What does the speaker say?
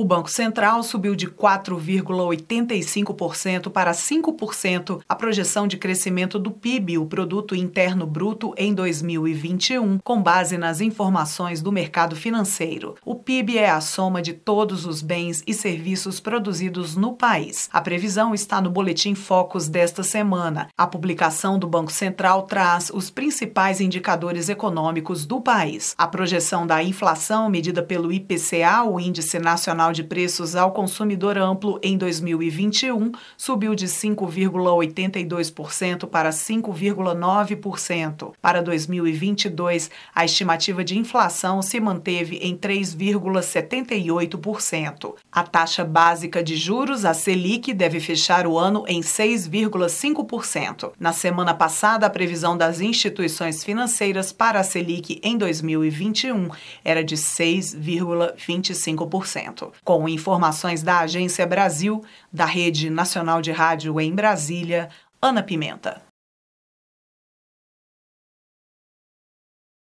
O Banco Central subiu de 4,85% para 5% a projeção de crescimento do PIB, o Produto Interno Bruto, em 2021, com base nas informações do mercado financeiro. O PIB é a soma de todos os bens e serviços produzidos no país. A previsão está no Boletim Focus desta semana. A publicação do Banco Central traz os principais indicadores econômicos do país. A projeção da inflação, medida pelo IPCA, o Índice Nacional Nacional de Preços ao Consumidor Amplo em 2021 subiu de 5,82% para 5,9%. Para 2022, a estimativa de inflação se manteve em 3,78%. A taxa básica de juros, a Selic, deve fechar o ano em 6,5%. Na semana passada, a previsão das instituições financeiras para a Selic em 2021 era de 6,25% com informações da Agência Brasil, da Rede Nacional de Rádio em Brasília, Ana Pimenta.